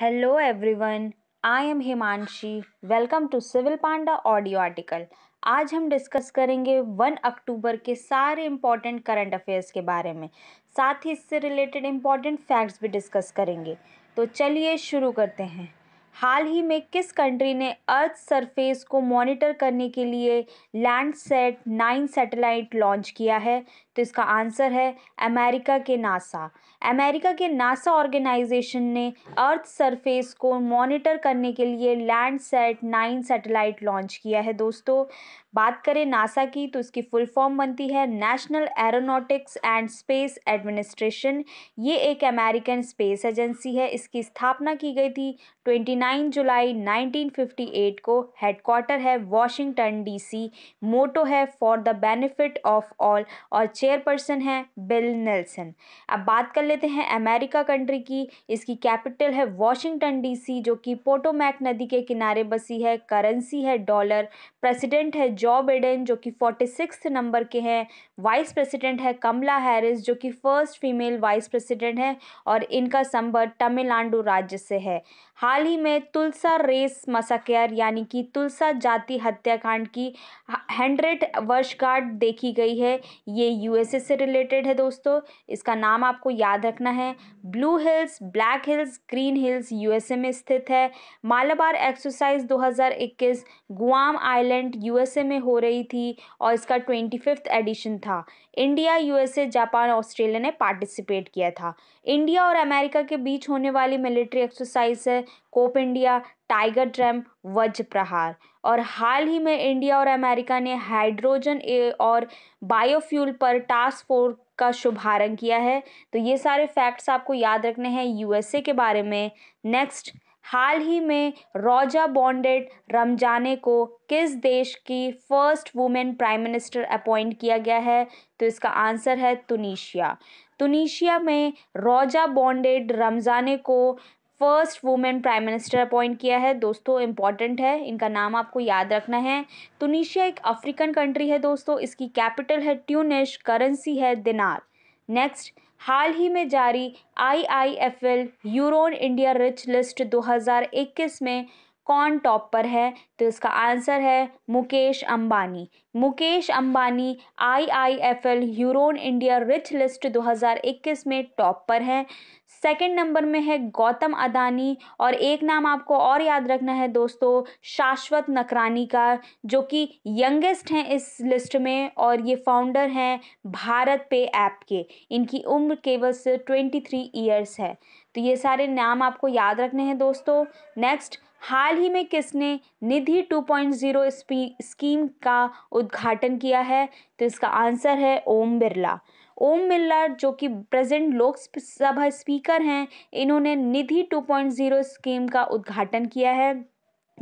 Hello everyone I am Himanshi welcome to Civil Panda audio article आज हम discuss करेंगे one October के सारे इम्पॉर्टेंट करंट अफेयर्स के बारे में साथ ही इससे रिलेटेड इम्पॉर्टेंट फैक्ट्स भी डिस्कस करेंगे तो चलिए शुरू करते हैं हाल ही में किस कंट्री ने अर्थ सरफेस को मॉनिटर करने के लिए Landsat nine satellite launch किया है तो इसका आंसर है अमेरिका के नासा अमेरिका के नासा ऑर्गेनाइजेशन ने अर्थ सरफेस को मॉनिटर करने के लिए Landsat nine satellite launch किया है दोस्तों बात करें नासा की तो इसकी फुल फॉर्म बनती है National Aeronautics and Space Administration ये एक अमेरिकन स्पेस एजेंसी है इसकी स्थापना की गई थी 29 जुलाई 1958 को हेडक्वार्टर है वॉशिंगटन डीसी मोटो है for the benefit of all और चेयरपर्सन है बिल नेल्सन अब बात कर लेते हैं अमेरिका कंट्री की इसकी कैपिटल है वॉशिंगटन डी जो कि पोटोमैक नदी के किनारे बसी है करेंसी है डॉलर प्रेसिडेंट है जॉ बेडन जो कि फोर्टी नंबर के हैं वाइस प्रेसिडेंट है कमला हैरिस जो कि फर्स्ट फीमेल वाइस प्रेसिडेंट है और इनका संबर तमिलनाडु राज्य से है हाल ही में तुलसा रेस मसाकेयर यानी कि तुलसा जाति हत्याकांड की हंड्रेड वर्षगांठ देखी गई है ये यूएसए से रिलेटेड है दोस्तों इसका नाम आपको याद रखना है blue hills black hills green hills USA में स्थित है Malabar exercise 2021 Guam island USA में हो रही थी और इसका ट्वेंटी फिफ्थ एडिशन था इंडिया यूएसए जापान ऑस्ट्रेलिया ने पार्टिसिपेट किया था इंडिया और अमेरिका के बीच होने वाली मिलिट्री एक्सरसाइज है कोप इंडिया टाइगर ड्रैम वज्र प्रहार और हाल ही में इंडिया और अमेरिका ने हाइड्रोजन और बायोफ्यूल पर टास्क फोर्स का शुभारंभ किया है तो ये सारे फैक्ट्स आपको याद रखने हैं यूएसए के बारे में नेक्स्ट हाल ही में रोजा बॉन्डेड रमजाने को किस देश की first women prime minister appoint किया गया है तो इसका आंसर है तुनिशिया तुनिशिया में रोजा बॉन्डेड रमजाने को first women prime minister appoint किया है दोस्तों इम्पॉर्टेंट है इनका नाम आपको याद रखना है तुनिशिया एक अफ्रीकन कंट्री है दोस्तों इसकी कैपिटल है ट्यूनिश करेंसी है दिनार नेक्स्ट हाल ही में जारी आई आई एफ एल यूरोन इंडिया रिच लिस्ट 2021 में कौन टॉप पर है तो इसका आंसर है मुकेश अंबानी मुकेश अंबानी आईआईएफएल यूरोन इंडिया रिच लिस्ट 2021 में टॉप पर है सेकंड नंबर में है गौतम अदानी और एक नाम आपको और याद रखना है दोस्तों शाश्वत नकरानी का जो कि यंगेस्ट हैं इस लिस्ट में और ये फाउंडर हैं भारत पे ऐप के इनकी उम्र केवल से ट्वेंटी थ्री ईयर्स है तो ये सारे नाम आपको याद रखने हैं दोस्तों नेक्स्ट हाल ही में किसने निधि 2.0 स्कीम का उद्घाटन किया है तो इसका आंसर है ओम बिरला ओम बिरला जो कि प्रेजेंट लोकसभा स्पीकर हैं इन्होंने निधि 2.0 स्कीम का उद्घाटन किया है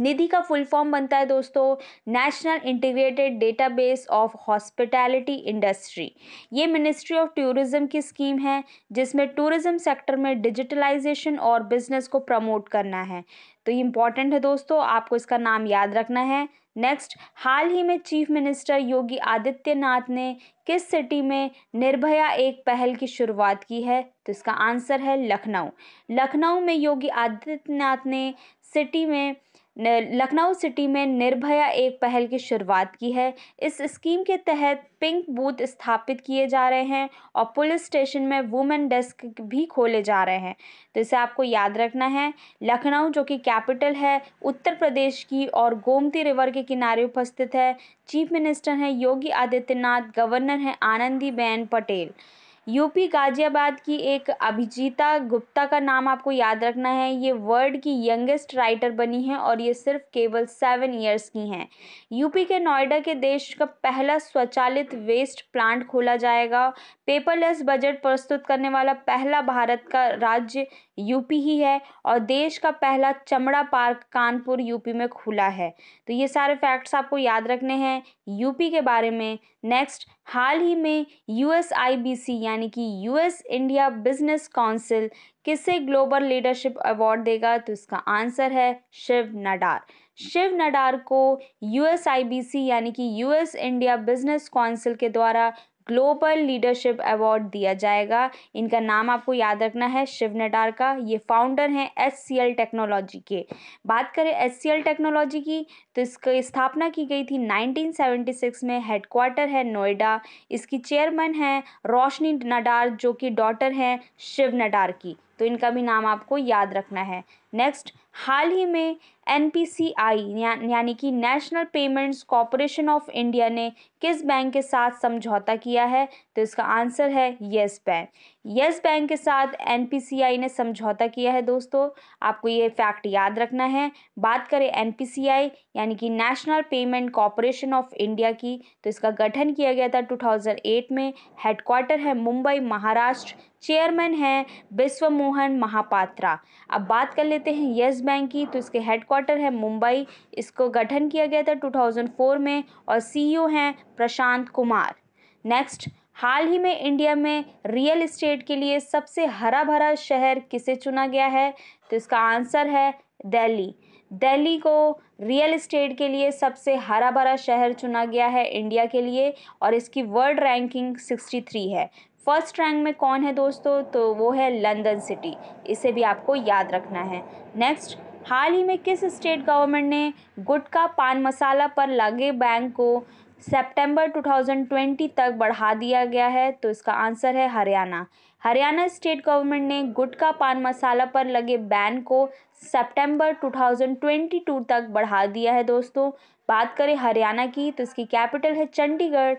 निधि का फुल फॉर्म बनता है दोस्तों National Integrated Database of Hospitality Industry ये मिनिस्ट्री ऑफ टूरिज्म की स्कीम है जिसमें टूरिज्म सेक्टर में डिजिटलाइजेशन और बिजनेस को प्रमोट करना है तो ये इंपॉर्टेंट है दोस्तों आपको इसका नाम याद रखना है नेक्स्ट हाल ही में चीफ मिनिस्टर योगी आदित्यनाथ ने किस सिटी में निर्भया एक पहल की शुरुआत की है तो इसका आंसर है लखनऊ लखनऊ में योगी आदित्यनाथ ने सिटी में लखनऊ सिटी में निर्भया एक पहल की शुरुआत की है इस स्कीम के तहत पिंक बूथ स्थापित किए जा रहे हैं और पुलिस स्टेशन में वुमेन डेस्क भी खोले जा रहे हैं तो इसे आपको याद रखना है लखनऊ जो कि कैपिटल है उत्तर प्रदेश की और गोमती रिवर के किनारे उपस्थित है चीफ मिनिस्टर हैं योगी आदित्यनाथ गवर्नर हैं आनंदीबेन पटेल यूपी गाजियाबाद की एक अभिजीता गुप्ता का नाम आपको याद रखना है ये वर्ल्ड की यंगेस्ट राइटर बनी है और ये सिर्फ केवल सेवन ईयर्स की हैं यूपी के नोएडा के देश का पहला स्वचालित वेस्ट प्लांट खोला जाएगा पेपरलेस बजट प्रस्तुत करने वाला पहला भारत का राज्य यूपी ही है और देश का पहला चमड़ा पार्क कानपुर यूपी में खुला है तो ये सारे फैक्ट्स आपको याद रखने हैं यूपी के बारे में नेक्स्ट हाल ही में यू यानी कि यूएस इंडिया बिजनेस काउंसिल किसे ग्लोबल लीडरशिप अवार्ड देगा तो इसका आंसर है शिव नडार शिव नडार को यू यानी कि यूएस इंडिया बिजनेस काउंसिल के द्वारा ग्लोबल लीडरशिप अवार्ड दिया जाएगा इनका नाम आपको याद रखना है शिव नडार का ये फाउंडर हैं एस टेक्नोलॉजी के बात करें एस टेक्नोलॉजी की तो इसकी स्थापना की गई थी 1976 में हेडक्वार्टर है नोएडा इसकी चेयरमैन हैं रोशनी नडार जो कि डॉटर हैं शिव नडार की तो इनका भी नाम आपको याद रखना है नेक्स्ट हाल ही में एन यानी कि National Payments Corporation of India ने किस बैंक के साथ समझौता किया है तो इसका आंसर है येस बैंक येस बैंक के साथ एन ने समझौता किया है दोस्तों आपको ये फैक्ट याद रखना है बात करें एन यानी कि National Payment Corporation of India की तो इसका गठन किया गया था 2008 में हेडक्वार्टर है मुंबई महाराष्ट्र चेयरमैन है विश्व मोहन महापात्रा अब बात कर ले लेते हैं येस बैंक की तो इसके हेडक्वार्टर है मुंबई इसको गठन किया गया था 2004 में और सीईओ e हैं प्रशांत कुमार नेक्स्ट हाल ही में इंडिया में रियल इस्टेट के लिए सबसे हरा भरा शहर किसे चुना गया है तो इसका आंसर है दिल्ली दिल्ली को रियल इस्टेट के लिए सबसे हरा भरा शहर चुना गया है इंडिया के लिए और इसकी वर्ल्ड रैंकिंग 63 है फर्स्ट रैंक में कौन है दोस्तों तो वो है लंदन सिटी इसे भी आपको याद रखना है नेक्स्ट हाल ही में किस स्टेट गवर्नमेंट ने गुटका पान मसाला पर लगे बैन को सितंबर 2020 तक बढ़ा दिया गया है तो इसका आंसर है हरियाणा हरियाणा स्टेट गवर्नमेंट ने गुटका पान मसाला पर लगे बैन को सितंबर 2022 तक बढ़ा दिया है दोस्तों बात करें हरियाणा की तो इसकी कैपिटल है चंडीगढ़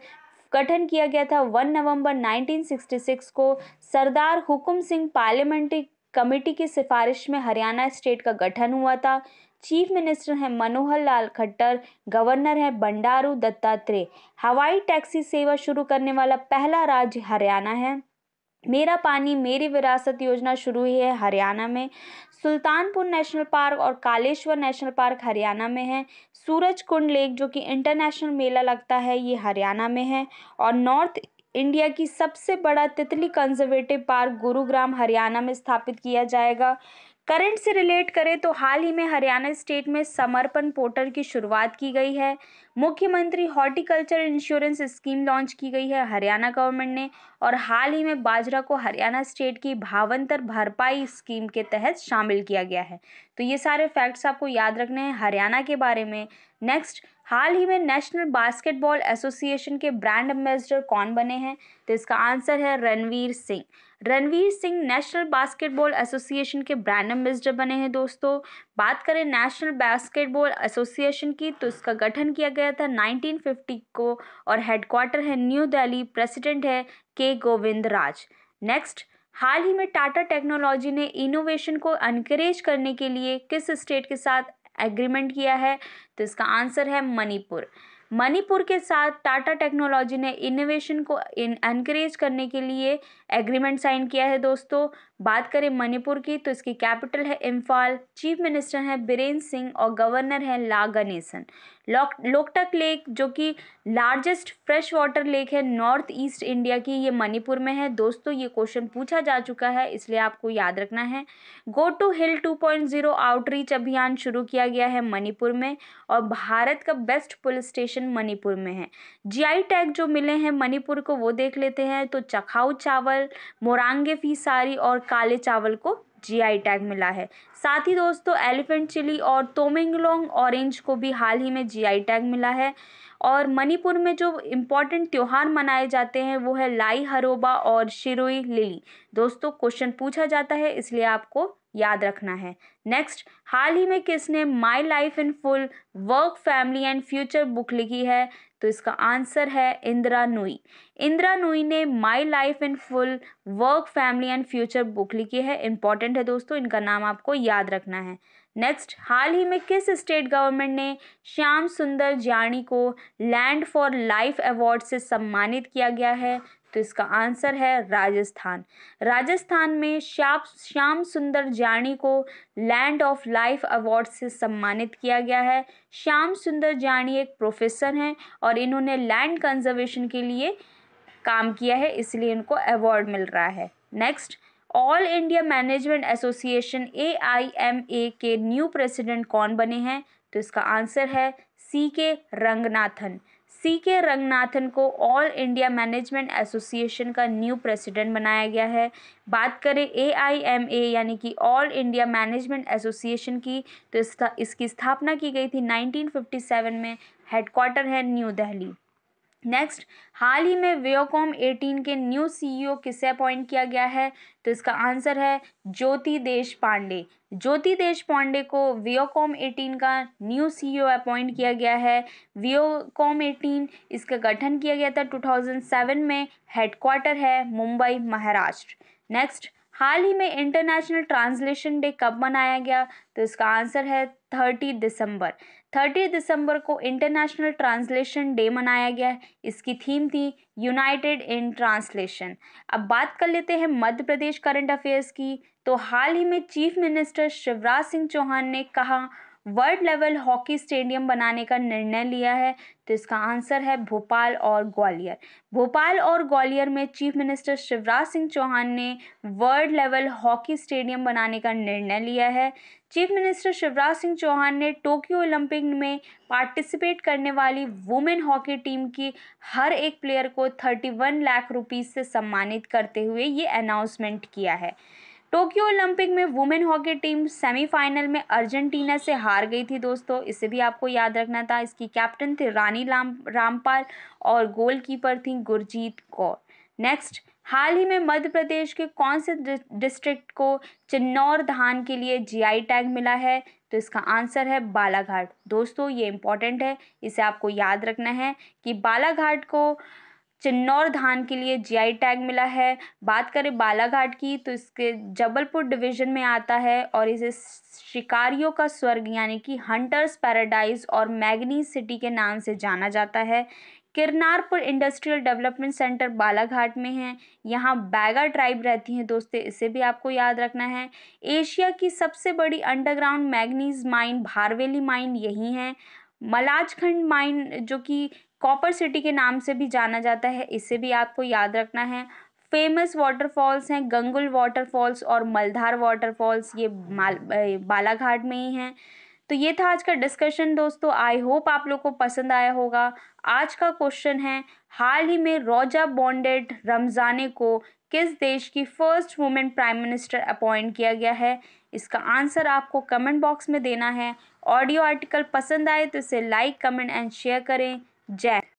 गठन किया गया था 1 नवंबर 1966 को सरदार हुकुम सिंह पार्लियामेंट्री कमेटी की सिफारिश में हरियाणा स्टेट का गठन हुआ था चीफ मिनिस्टर हैं मनोहर लाल खट्टर गवर्नर है बंडारू दत्तात्रेय हवाई टैक्सी सेवा शुरू करने वाला पहला राज्य हरियाणा है मेरा पानी मेरी विरासत योजना शुरू हुई है हरियाणा में सुल्तानपुर नेशनल पार्क और कालेश्वर नेशनल पार्क हरियाणा में है सूरज कुंड लेक जो कि इंटरनेशनल मेला लगता है ये हरियाणा में है और नॉर्थ इंडिया की सबसे बड़ा तितली कंजर्वेटिव पार्क गुरुग्राम हरियाणा में स्थापित किया जाएगा करंट से रिलेट करें तो हाल ही में हरियाणा स्टेट में समर्पण पोर्टल की शुरुआत की गई है मुख्यमंत्री हॉर्टिकल्चर इंश्योरेंस स्कीम लॉन्च की गई है हरियाणा गवर्नमेंट ने और हाल ही में बाजरा को हरियाणा स्टेट की भावंतर भरपाई स्कीम के तहत शामिल किया गया है तो ये सारे फैक्ट्स आपको याद रखने हैं हरियाणा के बारे में नेक्स्ट हाल ही में नेशनल बास्केटबॉल एसोसिएशन के ब्रांड एम्बेसडर कौन बने हैं तो इसका आंसर है Ranveer Singh Ranveer Singh National Basketball Association के ब्रांड एम्बेसडर बने हैं दोस्तों बात करें नेशनल बास्केटबॉल एसोसिएशन की तो इसका गठन किया गया था 1950 को और हेडक्वार्टर है न्यू दिल्ली प्रेसिडेंट है के गोविंद राज नेक्स्ट हाल ही में टाटा टेक्नोलॉजी ने इनोवेशन को अनकरेज करने के लिए किस स्टेट के साथ एग्रीमेंट किया है तो इसका आंसर है मणिपुर मणिपुर के साथ टाटा टेक्नोलॉजी ने इनोवेशन को एनकरेज करने के लिए एग्रीमेंट साइन किया है दोस्तों बात करें मणिपुर की तो इसकी कैपिटल है इम्फाल चीफ मिनिस्टर हैं बीरेन सिंह और गवर्नर हैं ला गनेसन लॉक लोकटक लेक जो कि लार्जेस्ट फ्रेश वाटर लेक है नॉर्थ ईस्ट इंडिया की ये मणिपुर में है दोस्तों ये क्वेश्चन पूछा जा चुका है इसलिए आपको याद रखना है गो टू हिल 2.0 आउटरीच अभियान शुरू किया गया है मणिपुर में और भारत का बेस्ट पुलिस स्टेशन मणिपुर में है जीआई टैग जो मिले हैं मणिपुर को वो देख लेते हैं तो चखाऊ चावल मोरंगे फी सारी और काले चावल को जीआई टैग मिला है साथ ही दोस्तों एलिफेंट चिली और तोमेंगलोंग ऑरेंज को भी हाल ही में जीआई टैग मिला है और मणिपुर में जो इम्पॉर्टेंट त्यौहार मनाए जाते हैं वो है लाई हरोबा और शिरोई लिली दोस्तों क्वेश्चन पूछा जाता है इसलिए आपको याद रखना है नेक्स्ट हाल ही में किसने my life in full work family and future book लिखी है तो इसका आंसर है इंदिरा नुई इंदिरा नुई ने my life in full work family and future book लिखी है इंपॉर्टेंट है दोस्तों इनका नाम आपको याद रखना है नेक्स्ट हाल ही में किस स्टेट गवर्नमेंट ने श्याम सुंदर जानी को लैंड फॉर लाइफ अवार्ड से सम्मानित किया गया है तो इसका आंसर है राजस्थान राजस्थान में श्याप श्याम सुंदर जानी को लैंड ऑफ लाइफ अवार्ड से सम्मानित किया गया है श्याम सुंदर जानी एक प्रोफेसर हैं और इन्होंने लैंड कंजर्वेशन के लिए काम किया है इसलिए इनको अवार्ड मिल रहा है next All India Management Association A I M A के न्यू प्रेसिडेंट कौन बने हैं तो इसका आंसर है सी के रंगनाथन सी के रंगनाथन को ऑल इंडिया मैनेजमेंट एसोसिएशन का न्यू प्रेसिडेंट बनाया गया है बात करें ए आई एम ए यानी कि ऑल इंडिया मैनेजमेंट एसोसिएशन की तो इसकी स्थापना की गई थी 1957 में हेडक्वार्टर है न्यू दिल्ली नेक्स्ट हाल ही में वियोकॉम एटीन के न्यू सीईओ e किसे अपॉइंट किया गया है तो इसका आंसर है ज्योति देश पांडे ज्योति देश पांडे को वीओकॉम एटीन का न्यू सीईओ अपॉइंट e किया गया है वीओकॉम एटीन इसका गठन किया गया था 2007 में हेडक्वार्टर है मुंबई महाराष्ट्र नेक्स्ट हाल ही में इंटरनेशनल ट्रांसलेशन डे कब मनाया गया तो इसका आंसर है थर्टी दिसंबर थर्टी दिसंबर को इंटरनेशनल ट्रांसलेशन डे मनाया गया है इसकी थीम थी यूनाइटेड इन ट्रांसलेशन अब बात कर लेते हैं मध्य प्रदेश करंट अफेयर्स की तो हाल ही में चीफ मिनिस्टर शिवराज सिंह चौहान ने कहा वर्ल्ड लेवल हॉकी स्टेडियम बनाने का निर्णय लिया है तो इसका आंसर है भोपाल और ग्वालियर भोपाल और ग्वालियर में चीफ मिनिस्टर शिवराज सिंह चौहान ने वर्ल्ड लेवल हॉकी स्टेडियम बनाने का निर्णय लिया है चीफ मिनिस्टर शिवराज सिंह चौहान ने टोक्यो ओलंपिक में पार्टिसिपेट करने वाली वुमेन हॉकी टीम की हर एक प्लेयर को वन लाख रुपीज से सम्मानित करते हुए ये अनाउंसमेंट किया है टोक्यो ओलंपिक में वुमेन हॉकी टीम सेमीफाइनल में अर्जेंटीना से हार गई थी दोस्तों इसे भी आपको याद रखना था इसकी कैप्टन थी रानी राम रामपाल और गोलकीपर थी गुरजीत कौर नेक्स्ट हाल ही में मध्य प्रदेश के कौन से डिस्ट्रिक्ट को चिन्नौर धान के लिए जीआई टैग मिला है तो इसका आंसर है बालाघाट दोस्तों ये इम्पॉर्टेंट है इसे आपको याद रखना है कि बालाघाट को चिन्नौर धान के लिए जीआई टैग मिला है बात करें बालाघाट की तो इसके जबलपुर डिवीजन में आता है और इसे शिकारियों का स्वर्ग यानी कि हंटर्स पैराडाइज और मैगनी सिटी के नाम से जाना जाता है Kiranapur industrial development centre Balaghat में है यहाँ बैगा ट्राइब रहती हैं दोस्तों इसे भी आपको याद रखना है एशिया की सबसे बड़ी underground manganese mine Bharveli mine यही है मलाजखंड माइन जो कि कॉपर सिटी के नाम से भी जाना जाता है इसे भी आपको याद रखना है फेमस वाटरफॉल्स हैं गंगुल वाटरफॉल्स और मलधार वाटरफॉल्स ये माल बालाघाट में ही हैं तो ये था आज का डिस्कशन दोस्तों आई होप आप लोग को पसंद आया होगा आज का क्वेश्चन है हाल ही में रोजा बॉन्डेड रमज़ाने को किस देश की first women prime minister appoint किया गया है इसका आंसर आपको कमेंट बॉक्स में देना है ऑडियो आर्टिकल पसंद आए तो इसे लाइक कमेंट एंड शेयर करें Jack.